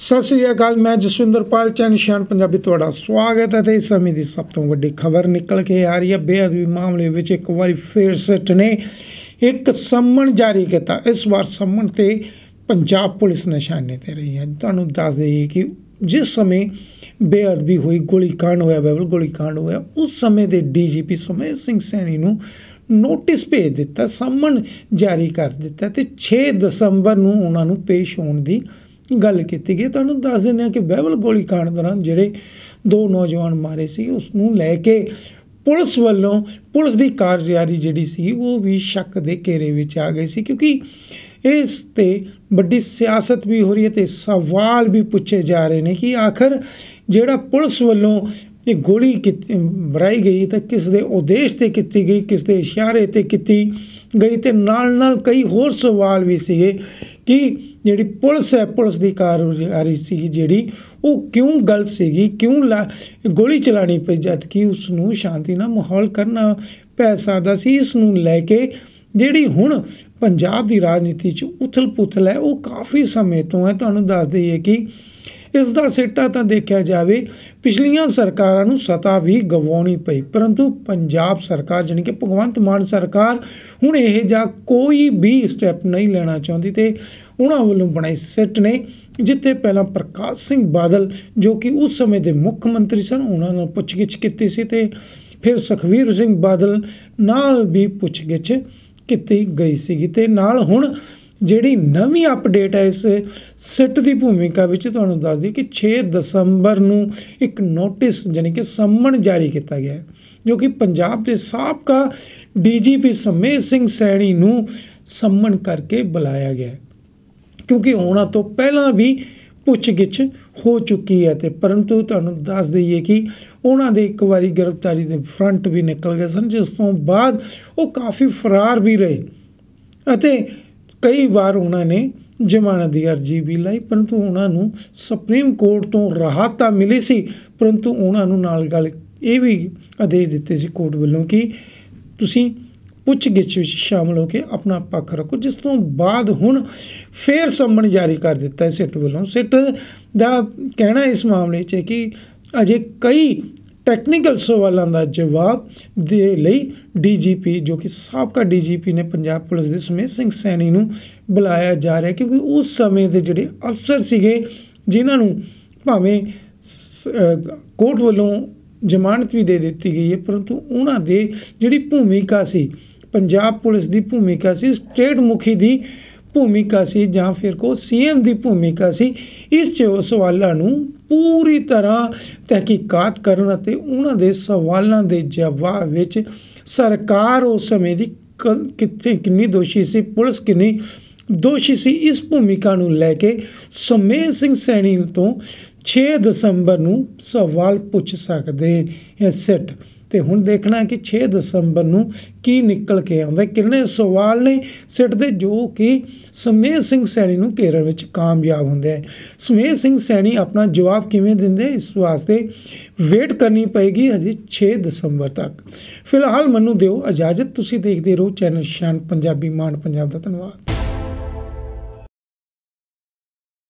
ਸਤਿ ਸ੍ਰੀ ਅਕਾਲ ਮੈਂ ਪਾਲ ਚੰਨ ਸ਼ਾਨ ਪੰਜਾਬੀ ਤੁਹਾਡਾ ਸਵਾਗਤ ਹੈ ਤੇ ਇਸ ਸਮੇਂ ਦੀ ਸਭ ਤੋਂ ਵੱਡੀ ਖਬਰ ਨਿਕਲ ਕੇ ਆ ਰਹੀ ਹੈ ਬੇਅਦਬੀ ਮਾਮਲੇ ਵਿੱਚ ਇੱਕ ਵਾਰੀ ਫੇਰ ਸੱਟ ਨੇ ਇੱਕ ਸੰਮਣ ਜਾਰੀ ਕੀਤਾ ਇਸ ਵਾਰ ਸੰਮਣ ਤੇ ਪੰਜਾਬ ਪੁਲਿਸ ਨਿਸ਼ਾਨੇ ਤੇ ਰਹੀ ਹੈ ਤੁਹਾਨੂੰ ਦੱਸ ਦਈਏ ਕਿ ਜਿਸ ਸਮੇਂ ਬੇਅਦਬੀ ਹੋਈ ਗੋਲੀ ਕਾਂਡ ਹੋਇਆ ਬੈਬਲ ਕਾਂਡ ਹੋਇਆ ਉਸ ਸਮੇਂ ਦੇ ਡੀਜੀਪੀ ਸੁਮੇਸ਼ ਸਿੰਘ ਸੈਣੀ ਨੂੰ ਨੋਟਿਸ ਭੇਜ ਦਿੱਤਾ ਸੰਮਣ ਜਾਰੀ ਕਰ ਦਿੱਤਾ ਤੇ 6 ਦਸੰਬਰ ਨੂੰ ਉਹਨਾਂ ਨੂੰ ਪੇਸ਼ ਹੋਣ ਦੀ ਗੱਲ ਕੀਤੀ ਗਈ ਤੁਹਾਨੂੰ ਦੱਸ ਦਿੰਦੇ ਆ ਕਿ ਬਹਿਬਲ ਗੋਲੀ ਕਾਂਡ ਦੌਰਾਨ ਜਿਹੜੇ ਦੋ ਨੌਜਵਾਨ ਮਾਰੇ ਸੀ ਉਸ ਨੂੰ ਲੈ ਕੇ ਪੁਲਿਸ ਵੱਲੋਂ ਪੁਲਿਸ ਦੀ ਕਾਰਜਕਾਰੀ ਜਿਹੜੀ ਸੀ ਉਹ ਵੀ ਸ਼ੱਕ ਦੇ ਘੇਰੇ ਵਿੱਚ ਆ ਗਈ ਸੀ ਕਿਉਂਕਿ ਇਸ ਤੇ ਵੱਡੀ ਸਿਆਸਤ ਵੀ ਹੋ ਰਹੀ ਹੈ ਤੇ ਸਵਾਲ ਵੀ ਪੁੱਛੇ ਜਾ ਰਹੇ ਨੇ ਕਿ ਆਖਰ ਜਿਹੜਾ ਪੁਲਿਸ ਵੱਲੋਂ ਇਹ ਗੋਲੀ ਬਰਾਈ ਗਈ ਤਾਂ ਕਿਸ ਦੇ ਉਦੇਸ਼ ਤੇ ਕੀਤੀ ਗਈ ਕਿਸ ਦੇ ਇਸ਼ਾਰੇ ਤੇ ਕੀਤੀ ਗਈ ਤੇ ਨਾਲ ਨਾਲ ਕਈ ਹੋਰ ਸਵਾਲ ਵੀ ਸੀਗੇ ਕਿ ਜਿਹੜੀ ਪੁਲਿਸ ਹੈ ਪੁਲਿਸ ਦੀ ਕਾਰਗੁਜ਼ਾਰੀ ਸੀ ਜਿਹੜੀ ਉਹ ਕਿਉਂ ਗਲਤ ਸੀਗੀ ਕਿਉਂ ਗੋਲੀ ਚਲਾਣੀ ਪਈ ਜਦ ਕਿ ਉਸ ਨੂੰ ਸ਼ਾਂਤੀ ਨਾਲ ਮਾਹੌਲ ਕਰਨਾ ਪੈ ਸਕਦਾ ਸੀ ਇਸ ਨੂੰ ਲੈ ਕੇ ਜਿਹੜੀ ਹੁਣ ਪੰਜਾਬ ਦੀ ਰਾਜਨੀਤੀ 'ਚ ਉਥਲ-ਪੁਥਲ ਹੈ ਉਹ ਕਾਫੀ ਸਮੇਂ ਤੋਂ ਹੈ ਤੁਹਾਨੂੰ ਦੱਸ ਦਈਏ ਕਿ ਇਸ ਦਾ ਸਿੱਟਾ ਤਾਂ ਦੇਖਿਆ ਜਾਵੇ ਪਿਛਲੀਆਂ ਸਰਕਾਰਾਂ ਨੂੰ ਸਤਾ ਵੀ ਗਵਾਉਣੀ ਪਈ ਪਰੰਤੂ ਪੰਜਾਬ ਸਰਕਾਰ ਜਾਨੀ ਕਿ ਭਗਵੰਤ ਮਾਨ ਸਰਕਾਰ ਹੁਣ ਇਹ ਜਾਂ ਕੋਈ ਵੀ ਸਟੈਪ ਨਹੀਂ ਲੈਣਾ ਚਾਹੁੰਦੀ ਤੇ ਉਹਨਾਂ ਵੱਲੋਂ ਬਣਾਈ ਸੈੱਟ ਨੇ ਜਿੱਥੇ ਪਹਿਲਾਂ ਪ੍ਰਕਾਸ਼ ਸਿੰਘ ਬਾਦਲ ਜੋ ਕਿ ਉਸ ਸਮੇਂ ਦੇ ਮੁੱਖ ਮੰਤਰੀ ਸਨ ਉਹਨਾਂ ਨਾਲ ਪੁੱਛਗਿੱਛ ਕੀਤੀ ਸੀ ਤੇ ਫਿਰ ਸੁਖਵੀਰ ਸਿੰਘ ਬਾਦਲ ਨਾਲ ਵੀ ਪੁੱਛਗਿੱਛ ਕੀਤੀ ਗਈ ਸੀਗੀ ਤੇ ਨਾਲ ਹੁਣ ਜਿਹੜੀ ਨਵੀਂ ਅਪਡੇਟ ਹੈ ਇਸ ਸਿੱਟ ਦੀ ਭੂਮਿਕਾ ਵਿੱਚ ਤੁਹਾਨੂੰ ਦੱਸ ਦਈ ਕਿ 6 ਦਸੰਬਰ ਨੂੰ ਇੱਕ ਨੋਟਿਸ ਜਾਨੀ ਕਿ ਸੰਮਣ ਜਾਰੀ ਕੀਤਾ ਗਿਆ ਜੋ ਕਿ ਪੰਜਾਬ ਦੇ ਸਾਬਕਾ ਡੀਜੀਪੀ ਸਮੇਸ਼ ਸਿੰਘ ਸੈਣੀ ਨੂੰ ਸੰਮਣ ਕਰਕੇ ਬੁਲਾਇਆ ਗਿਆ ਹੈ ਕਿਉਂਕਿ ਉਹਨਾਂ ਤੋਂ ਪਹਿਲਾਂ ਵੀ ਪੁੱਛਗਿੱਛ ਹੋ ਚੁੱਕੀ ਹੈ ਤੇ ਪਰੰਤੂ ਤੁਹਾਨੂੰ ਦੱਸ ਦਈਏ ਕਿ ਉਹਨਾਂ ਦੇ ਇੱਕ ਵਾਰੀ ਗ੍ਰਿਫਤਾਰੀ ਦੇ ਫਰੰਟ ਵੀ ਨਿਕਲ ਗਏ ਸਨ ਜਿਸ ਤੋਂ ਬਾਅਦ ਉਹ ਕਾਫੀ ਫਰਾਰ ਵੀ ਰਹੇ ਅਤੇ ਕਈ ਵਾਰ ਉਹਨਾਂ ਨੇ ਜ਼ਮਾਨਤ ਦੀ ਅਰਜ਼ੀ ਵੀ ਲਾਈ ਪਰੰਤੂ ਉਹਨਾਂ ਨੂੰ ਸੁਪਰੀਮ ਕੋਰਟ ਤੋਂ ਰਾਹਤ ਤਾਂ ਮਿਲੀ ਸੀ ਪਰੰਤੂ ਉਹਨਾਂ ਨੂੰ ਨਾਲ ਗੱਲ ਇਹ ਵੀ ਆਦੇਸ਼ ਦਿੱਤੇ ਸੀ ਕੋਰਟ ਵੱਲੋਂ ਕਿ ਤੁਸੀਂ ਗਿੱਛ ਵਿੱਚ ਸ਼ਾਮਲ ਹੋ ਕੇ ਆਪਣਾ ਪੱਖ ਰੱਖੋ ਜਿਸ ਤੋਂ ਬਾਅਦ ਹੁਣ ਫੇਰ ਸੰਮਣ ਜਾਰੀ ਕਰ ਦਿੱਤਾ ਹੈ ਸਿੱਟ ਵੱਲੋਂ ਸਿੱਟ ਦਾ ਕਹਿਣਾ ਇਸ ਮਾਮਲੇ 'ਚ ਹੈ ਕਿ ਅਜੇ ਕਈ ਟੈਕਨੀਕਲ ਸਵਾਲਾਂ ਦਾ ਜਵਾਬ ਦੇ ਲਈ ਡੀਜੀਪੀ ਜੋ ਕਿ ਸਾਬਕਾ ਡੀਜੀਪੀ ਨੇ ਪੰਜਾਬ ਪੁਲਿਸ ਦੇ ਸਮੇਤ ਸਿੰਘ ਸੈਣੀ ਨੂੰ ਬੁਲਾਇਆ ਜਾ ਰਿਹਾ ਕਿਉਂਕਿ ਉਸ ਸਮੇਂ ਦੇ ਜਿਹੜੇ ਅਫਸਰ ਸੀਗੇ ਜਿਨ੍ਹਾਂ ਨੂੰ ਭਾਵੇਂ ਕੋਰਟ ਵੱਲੋਂ ਜ਼ਮਾਨਤ ਵੀ ਦੇ ਦਿੱਤੀ ਗਈ ਹੈ ਪਰੰਤੂ ਉਹਨਾਂ ਦੇ ਜਿਹੜੀ ਭੂਮਿਕਾ ਸੀ ਪੰਜਾਬ ਪੁਲਿਸ ਦੀ ਭੂਮਿਕਾ ਸੀ ਸਟੇਟ ਮੁਖੀ ਦੀ ਭੂਮਿਕਾ ਸੀ ਜਾਂ ਫਿਰ ਕੋ ਸੀਐਮ ਦੀ ਭੂਮਿਕਾ ਸੀ ਇਸ ਸਵਾਲਾਂ ਨੂੰ ਪੂਰੀ ਤਰ੍ਹਾਂ ਤਹਿਕੀਕਾਤ ਕਰਨ ਅਤੇ ਉਹਨਾਂ ਦੇ ਸਵਾਲਾਂ ਦੇ ਜਵਾਬ ਵਿੱਚ ਸਰਕਾਰ ਉਸ ਸਮੇਂ ਦੀ ਕਿੱਥੇ ਕਿੰਨੀ ਦੋਸ਼ੀ ਸੀ ਪੁਲਿਸ ਕਿੰਨੀ ਦੋਸ਼ੀ ਸੀ ਇਸ ਭੂਮਿਕਾ ਨੂੰ ਲੈ ਕੇ ਸਮੇਂ ਸਿੰਘ ਸੈਣੀ ਤੋਂ 6 ਦਸੰਬਰ ਨੂੰ ਸਵਾਲ ਪੁੱਛ ਸਕਦੇ ਐ ਸਿੱਟ ਤੇ ਹੁਣ ਦੇਖਣਾ ਕਿ 6 ਦਸੰਬਰ ਨੂੰ ਕੀ ਨਿਕਲ ਕੇ ਆਉਂਦਾ ਕਿੰਨੇ ਸਵਾਲ ਨੇ ਸਿੱਟ ਦੇ ਜੋ ਕਿ ਸਮੇਹ ਸਿੰਘ ਸੈਣੀ ਨੂੰ ਕੇਰਲ ਵਿੱਚ ਕਾਮਯਾਬ ਹੁੰਦੇ ਹੈ ਸਮੇਹ ਸਿੰਘ ਸੈਣੀ ਆਪਣਾ ਜਵਾਬ ਕਿਵੇਂ ਦਿੰਦੇ ਇਸ ਵਾਸਤੇ ਵੇਟ ਕਰਨੀ ਪਏਗੀ ਹਜੇ 6 ਦਸੰਬਰ ਤੱਕ ਫਿਲਹਾਲ ਮੈਨੂੰ ਦਿਓ ਇਜਾਜ਼ਤ ਤੁਸੀਂ ਦੇਖਦੇ ਰਹੋ ਚੈਨਲ ਸ਼ਾਨ ਪੰਜਾਬੀ ਮਾਨ ਪੰਜਾਬ ਦਾ ਧੰਨਵਾਦ